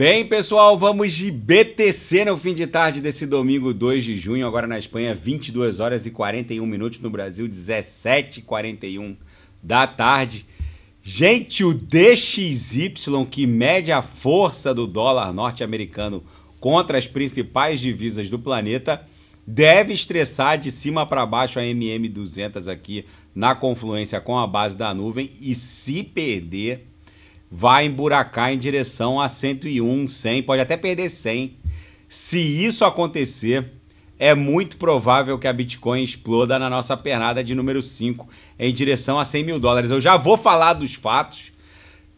Bem, pessoal, vamos de BTC no fim de tarde desse domingo 2 de junho, agora na Espanha, 22 horas e 41 minutos, no Brasil, 17 e 41 da tarde. Gente, o DXY, que mede a força do dólar norte-americano contra as principais divisas do planeta, deve estressar de cima para baixo a MM200 aqui na confluência com a base da nuvem e se perder vai emburacar em direção a 101, 100, pode até perder 100. Se isso acontecer, é muito provável que a Bitcoin exploda na nossa pernada de número 5 em direção a 100 mil dólares. Eu já vou falar dos fatos.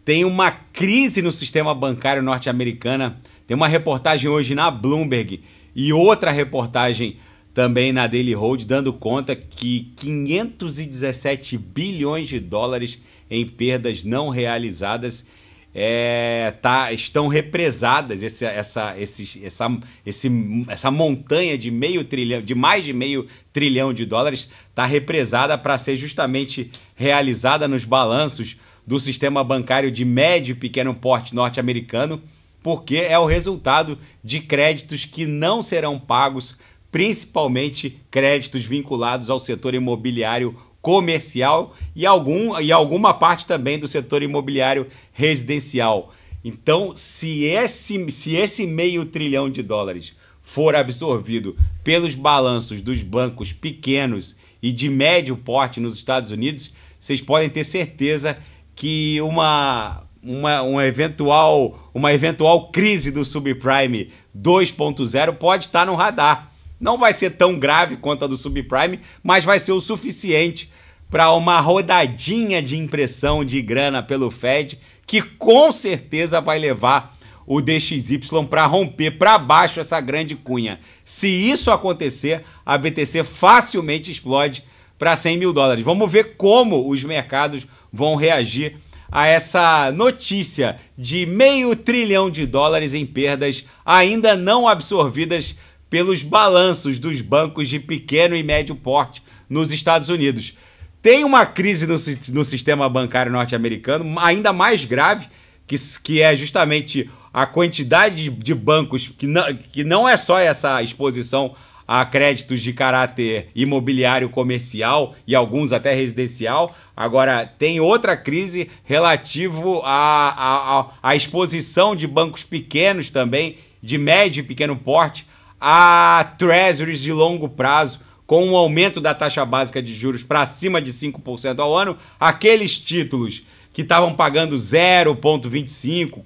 Tem uma crise no sistema bancário norte-americano. Tem uma reportagem hoje na Bloomberg e outra reportagem também na Daily Road dando conta que 517 bilhões de dólares em perdas não realizadas é, tá, estão represadas esse, essa, esse, essa, esse, essa montanha de meio trilhão, de mais de meio trilhão de dólares, está represada para ser justamente realizada nos balanços do sistema bancário de médio e pequeno porte norte-americano, porque é o resultado de créditos que não serão pagos, principalmente créditos vinculados ao setor imobiliário comercial e, algum, e alguma parte também do setor imobiliário residencial. Então, se esse, se esse meio trilhão de dólares for absorvido pelos balanços dos bancos pequenos e de médio porte nos Estados Unidos, vocês podem ter certeza que uma, uma, um eventual, uma eventual crise do subprime 2.0 pode estar no radar não vai ser tão grave quanto a do subprime, mas vai ser o suficiente para uma rodadinha de impressão de grana pelo Fed, que com certeza vai levar o DXY para romper para baixo essa grande cunha. Se isso acontecer, a BTC facilmente explode para 100 mil dólares. Vamos ver como os mercados vão reagir a essa notícia de meio trilhão de dólares em perdas ainda não absorvidas pelos balanços dos bancos de pequeno e médio porte nos Estados Unidos. Tem uma crise no, no sistema bancário norte-americano, ainda mais grave, que, que é justamente a quantidade de, de bancos, que não, que não é só essa exposição a créditos de caráter imobiliário comercial e alguns até residencial. Agora, tem outra crise relativo à, a à exposição de bancos pequenos também, de médio e pequeno porte, a treasuries de longo prazo, com um aumento da taxa básica de juros para acima de 5% ao ano, aqueles títulos que estavam pagando 0,25,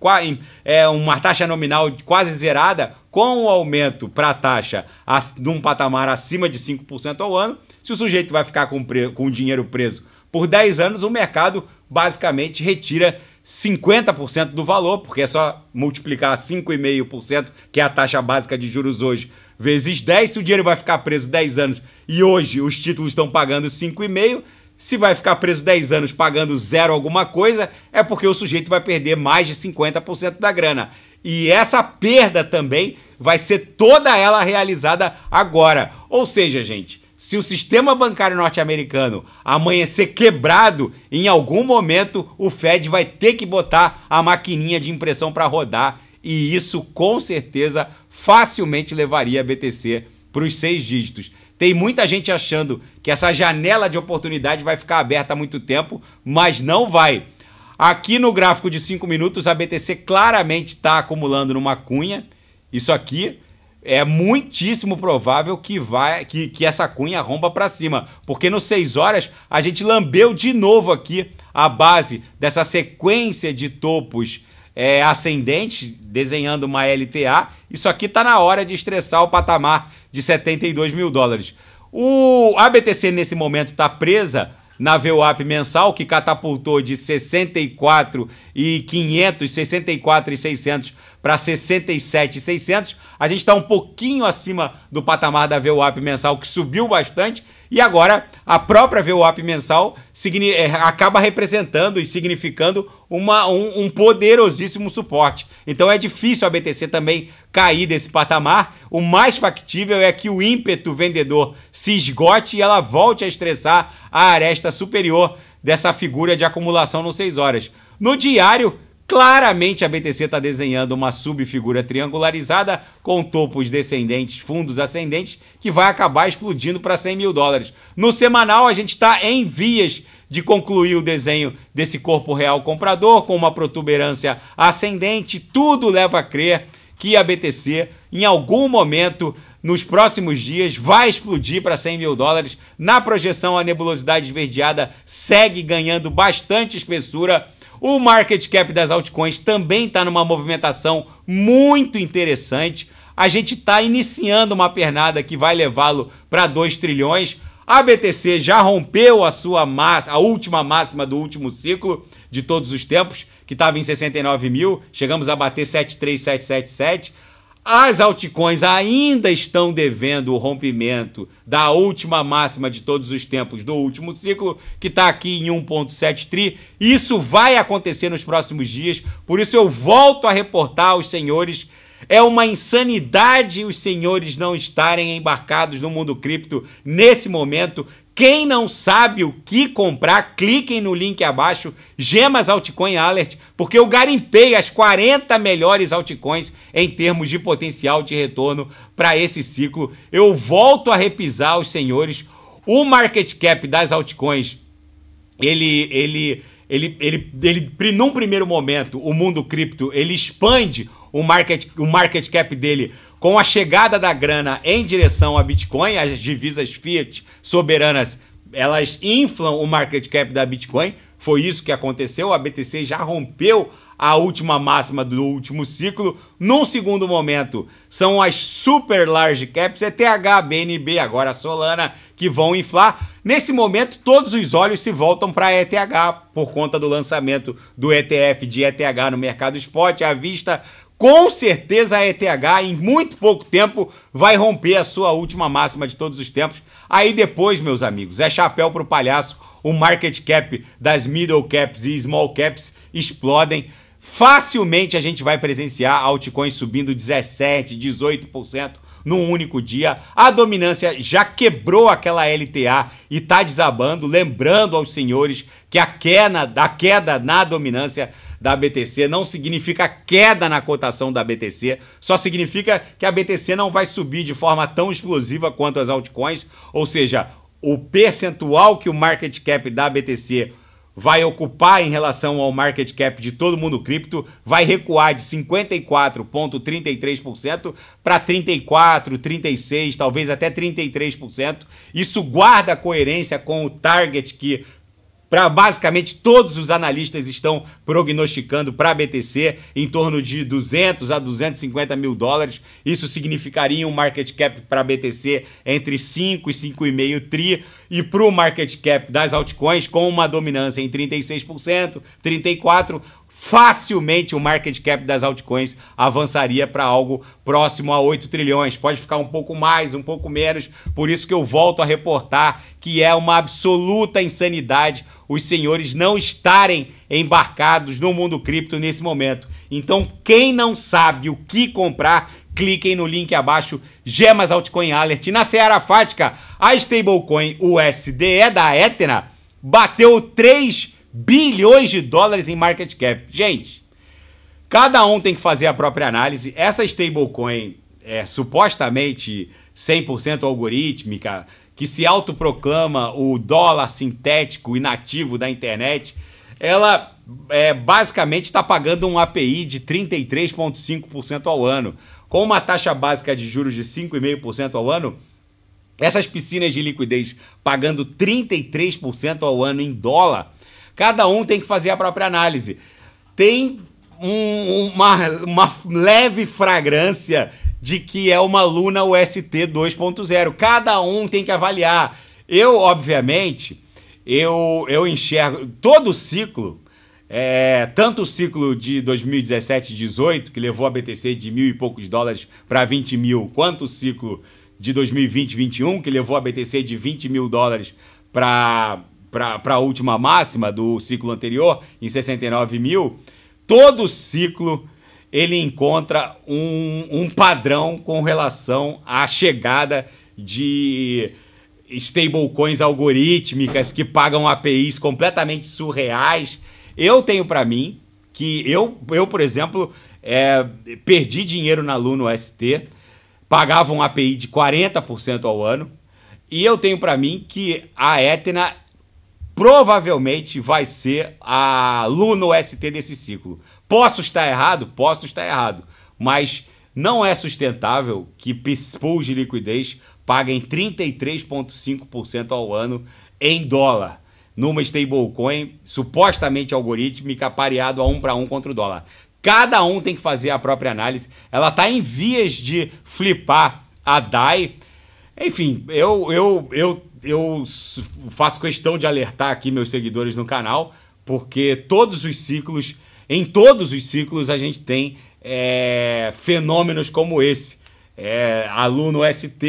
é, uma taxa nominal quase zerada, com o aumento para a taxa de um patamar acima de 5% ao ano, se o sujeito vai ficar com, com o dinheiro preso por 10 anos, o mercado basicamente retira 50% do valor, porque é só multiplicar 5,5%, que é a taxa básica de juros hoje, vezes 10. Se o dinheiro vai ficar preso 10 anos e hoje os títulos estão pagando 5,5%, se vai ficar preso 10 anos pagando zero alguma coisa, é porque o sujeito vai perder mais de 50% da grana. E essa perda também vai ser toda ela realizada agora. Ou seja, gente, se o sistema bancário norte-americano amanhecer quebrado, em algum momento o Fed vai ter que botar a maquininha de impressão para rodar e isso com certeza facilmente levaria a BTC para os seis dígitos. Tem muita gente achando que essa janela de oportunidade vai ficar aberta há muito tempo, mas não vai. Aqui no gráfico de 5 minutos, a BTC claramente está acumulando numa cunha, isso aqui, é muitíssimo provável que vai que, que essa cunha romba para cima, porque no 6 horas a gente lambeu de novo aqui a base dessa sequência de topos é, ascendente, desenhando uma LTA. Isso aqui está na hora de estressar o patamar de 72 mil dólares. O, ABTC nesse momento está presa na VWAP mensal, que catapultou de 64 e e 600 para 67 600. A gente está um pouquinho acima do patamar da VWAP mensal, que subiu bastante e agora a própria VWAP mensal é, acaba representando e significando uma, um, um, poderosíssimo suporte. Então é difícil a BTC também cair desse patamar. O mais factível é que o ímpeto vendedor se esgote e ela volte a estressar a aresta superior dessa figura de acumulação nos 6 horas. No diário, Claramente a BTC está desenhando uma subfigura triangularizada com topos descendentes, fundos ascendentes, que vai acabar explodindo para 100 mil dólares. No semanal, a gente está em vias de concluir o desenho desse corpo real comprador com uma protuberância ascendente. Tudo leva a crer que a BTC, em algum momento, nos próximos dias, vai explodir para 100 mil dólares. Na projeção, a nebulosidade esverdeada segue ganhando bastante espessura o market cap das altcoins também está numa movimentação muito interessante. A gente está iniciando uma pernada que vai levá-lo para 2 trilhões. A BTC já rompeu a sua massa, a última máxima do último ciclo de todos os tempos, que estava em 69 mil. Chegamos a bater 73777. As altcoins ainda estão devendo o rompimento da última máxima de todos os tempos do último ciclo, que está aqui em 1,7 tri. Isso vai acontecer nos próximos dias, por isso eu volto a reportar aos senhores. É uma insanidade os senhores não estarem embarcados no mundo cripto nesse momento. Quem não sabe o que comprar, cliquem no link abaixo, Gemas Altcoin Alert, porque eu garimpei as 40 melhores altcoins em termos de potencial de retorno para esse ciclo. Eu volto a repisar os senhores. O market cap das altcoins, ele, ele, ele, ele, ele, ele num primeiro momento, o mundo cripto, ele expande o market, o market cap dele com a chegada da grana em direção a Bitcoin, as divisas fiat soberanas, elas inflam o market cap da Bitcoin. Foi isso que aconteceu. A BTC já rompeu a última máxima do último ciclo. Num segundo momento, são as super large caps, ETH, é BNB, agora Solana, que vão inflar. Nesse momento, todos os olhos se voltam para a ETH por conta do lançamento do ETF de ETH no mercado spot à vista com certeza a ETH em muito pouco tempo vai romper a sua última máxima de todos os tempos. Aí depois, meus amigos, é chapéu para o palhaço, o market cap das middle caps e small caps explodem. Facilmente a gente vai presenciar altcoins subindo 17, 18% num único dia. A dominância já quebrou aquela LTA e está desabando, lembrando aos senhores que a queda, a queda na dominância da BTC, não significa queda na cotação da BTC, só significa que a BTC não vai subir de forma tão explosiva quanto as altcoins, ou seja, o percentual que o market cap da BTC vai ocupar em relação ao market cap de todo mundo cripto vai recuar de 54,33% para 34%, 36%, talvez até 33%. Isso guarda coerência com o target que para basicamente todos os analistas estão prognosticando para BTC em torno de 200 a 250 mil dólares. Isso significaria um market cap para BTC entre 5 e 5,5 tri e para o market cap das altcoins com uma dominância em 36%, 34 facilmente o market cap das altcoins avançaria para algo próximo a 8 trilhões. Pode ficar um pouco mais, um pouco menos. Por isso que eu volto a reportar que é uma absoluta insanidade os senhores não estarem embarcados no mundo cripto nesse momento. Então, quem não sabe o que comprar, cliquem no link abaixo, Gemas Altcoin Alert. Na Seara Fática, a stablecoin USDE da Etna bateu 3 bilhões de dólares em market cap. Gente, cada um tem que fazer a própria análise. Essa stablecoin é supostamente 100% algorítmica, que se autoproclama o dólar sintético inativo da internet, ela é, basicamente está pagando um API de 33,5% ao ano. Com uma taxa básica de juros de 5,5% ao ano, essas piscinas de liquidez pagando 33% ao ano em dólar, cada um tem que fazer a própria análise. Tem um, uma, uma leve fragrância de que é uma Luna UST 2.0. Cada um tem que avaliar. Eu, obviamente, eu, eu enxergo todo o ciclo, é, tanto o ciclo de 2017 18 que levou a BTC de mil e poucos dólares para 20 mil, quanto o ciclo de 2020 21 que levou a BTC de 20 mil dólares para a última máxima do ciclo anterior, em 69 mil, todo o ciclo ele encontra um, um padrão com relação à chegada de stablecoins algorítmicas que pagam APIs completamente surreais. Eu tenho para mim que eu, eu por exemplo, é, perdi dinheiro na Luna ST, pagava um API de 40% ao ano, e eu tenho para mim que a Etna provavelmente vai ser a Luna ST desse ciclo. Posso estar errado? Posso estar errado. Mas não é sustentável que pools de liquidez paguem 33,5% ao ano em dólar numa stablecoin supostamente algorítmica pareado a um para um contra o dólar. Cada um tem que fazer a própria análise. Ela está em vias de flipar a DAI. Enfim, eu, eu, eu, eu faço questão de alertar aqui meus seguidores no canal, porque todos os ciclos em todos os ciclos a gente tem é, fenômenos como esse. É, aluno ST,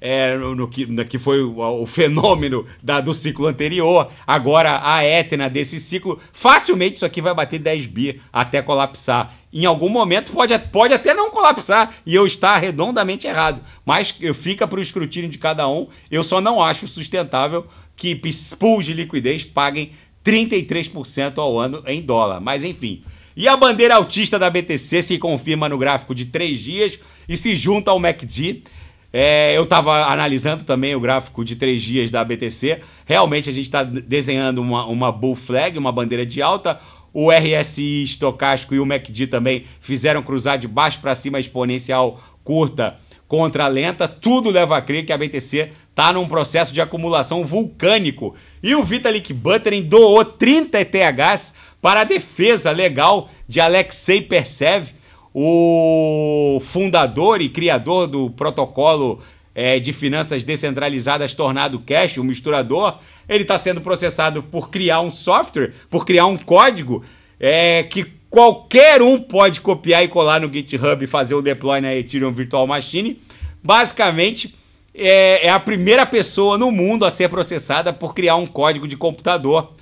é, no, que, no, que, foi o, o fenômeno da, do ciclo anterior, agora a Etna desse ciclo, facilmente isso aqui vai bater 10 bi até colapsar. Em algum momento pode, pode até não colapsar e eu estar redondamente errado, mas fica para o escrutínio de cada um. Eu só não acho sustentável que pools de liquidez paguem 33% ao ano em dólar. Mas enfim. E a bandeira autista da BTC se confirma no gráfico de três dias e se junta ao MACD. É, eu estava analisando também o gráfico de três dias da BTC. Realmente a gente está desenhando uma, uma bull flag, uma bandeira de alta. O RSI estocástico e o MACD também fizeram cruzar de baixo para cima a exponencial curta contra a lenta. Tudo leva a crer que a BTC está num processo de acumulação vulcânico e o Vitalik Buterin doou 30 ETHs para a defesa legal de Alexei Persev, o fundador e criador do protocolo é, de finanças descentralizadas tornado cash, o misturador. Ele está sendo processado por criar um software, por criar um código é, que qualquer um pode copiar e colar no GitHub e fazer o deploy na Ethereum Virtual Machine. Basicamente, é, é a primeira pessoa no mundo a ser processada por criar um código de computador,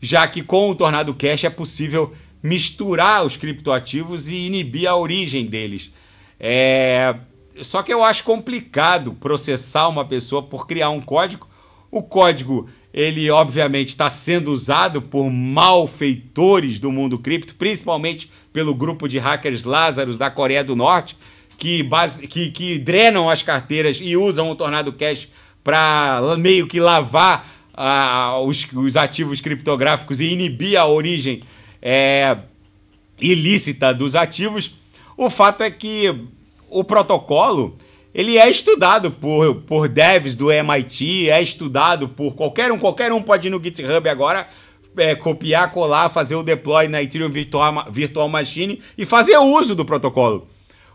já que com o Tornado Cash é possível misturar os criptoativos e inibir a origem deles. É... Só que eu acho complicado processar uma pessoa por criar um código. O código, ele obviamente está sendo usado por malfeitores do mundo cripto, principalmente pelo grupo de hackers Lazarus da Coreia do Norte, que, base, que, que drenam as carteiras e usam o Tornado Cash para meio que lavar ah, os, os, ativos criptográficos e inibir a origem é, ilícita dos ativos. O fato é que o protocolo ele é estudado por, por devs do MIT, é estudado por qualquer um, qualquer um pode ir no GitHub agora, é, copiar, colar, fazer o deploy na Ethereum Virtual, Virtual Machine e fazer uso do protocolo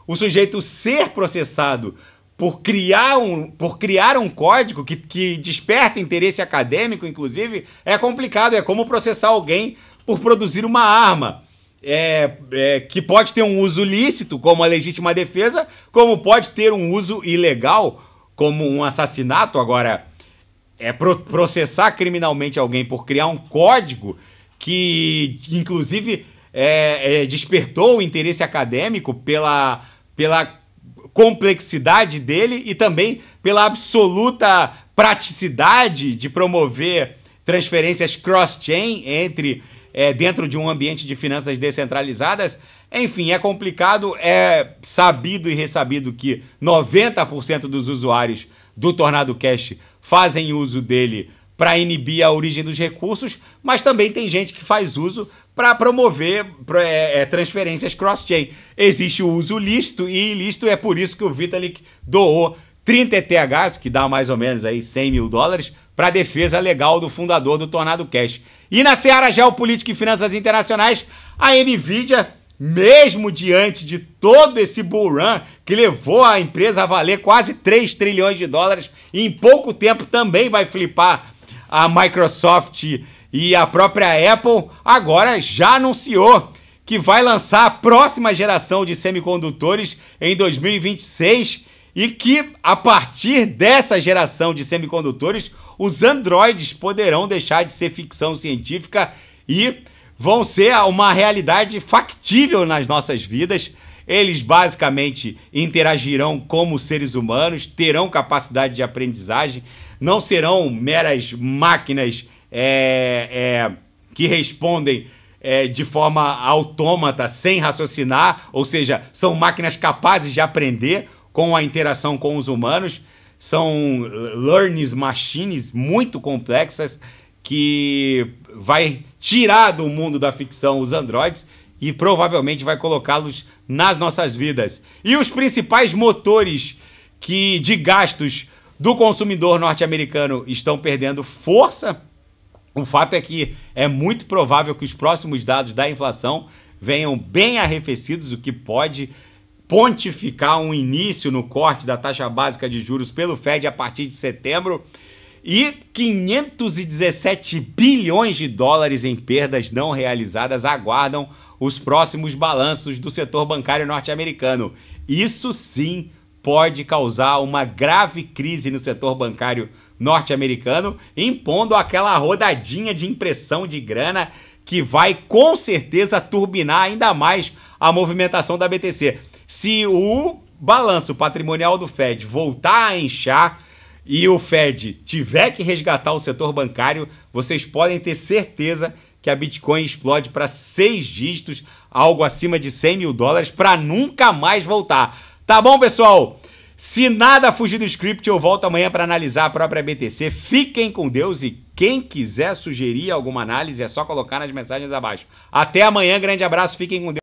o sujeito ser processado por criar um, por criar um código que, que desperta interesse acadêmico, inclusive, é complicado. É como processar alguém por produzir uma arma. É, é, que pode ter um uso lícito, como a legítima defesa, como pode ter um uso ilegal, como um assassinato. Agora, é pro processar criminalmente alguém por criar um código que, inclusive, é, é despertou o interesse acadêmico pela pela complexidade dele e também pela absoluta praticidade de promover transferências cross-chain entre é, dentro de um ambiente de finanças descentralizadas. Enfim, é complicado, é sabido e ressabido que 90% dos usuários do Tornado Cash fazem uso dele para inibir a origem dos recursos, mas também tem gente que faz uso para promover é, é, transferências cross-chain. Existe o uso lícito e ilícito, é por isso que o Vitalik doou 30 ETHs, que dá mais ou menos aí 100 mil dólares, para a defesa legal do fundador do Tornado Cash. E na seara geopolítica e finanças internacionais, a Nvidia, mesmo diante de todo esse bull run que levou a empresa a valer quase 3 trilhões de dólares, em pouco tempo também vai flipar a Microsoft e a própria Apple agora já anunciou que vai lançar a próxima geração de semicondutores em 2026 e que a partir dessa geração de semicondutores os androides poderão deixar de ser ficção científica e vão ser uma realidade factível nas nossas vidas. Eles basicamente interagirão como seres humanos, terão capacidade de aprendizagem, não serão meras máquinas é, é, que respondem é, de forma autômata, sem raciocinar, ou seja, são máquinas capazes de aprender com a interação com os humanos, são learning machines muito complexas que vai tirar do mundo da ficção os androides e provavelmente vai colocá-los nas nossas vidas. E os principais motores que de gastos do consumidor norte-americano estão perdendo força. O fato é que é muito provável que os próximos dados da inflação venham bem arrefecidos, o que pode pontificar um início no corte da taxa básica de juros pelo Fed a partir de setembro e 517 bilhões de dólares em perdas não realizadas aguardam os próximos balanços do setor bancário norte-americano. Isso sim pode causar uma grave crise no setor bancário norte-americano, impondo aquela rodadinha de impressão de grana que vai com certeza turbinar ainda mais a movimentação da BTC. Se o balanço patrimonial do Fed voltar a inchar e o Fed tiver que resgatar o setor bancário, vocês podem ter certeza que a Bitcoin explode para seis dígitos, algo acima de 100 mil dólares, para nunca mais voltar. Tá bom, pessoal? Se nada fugir do script, eu volto amanhã para analisar a própria BTC. Fiquem com Deus e quem quiser sugerir alguma análise é só colocar nas mensagens abaixo. Até amanhã, grande abraço, fiquem com Deus.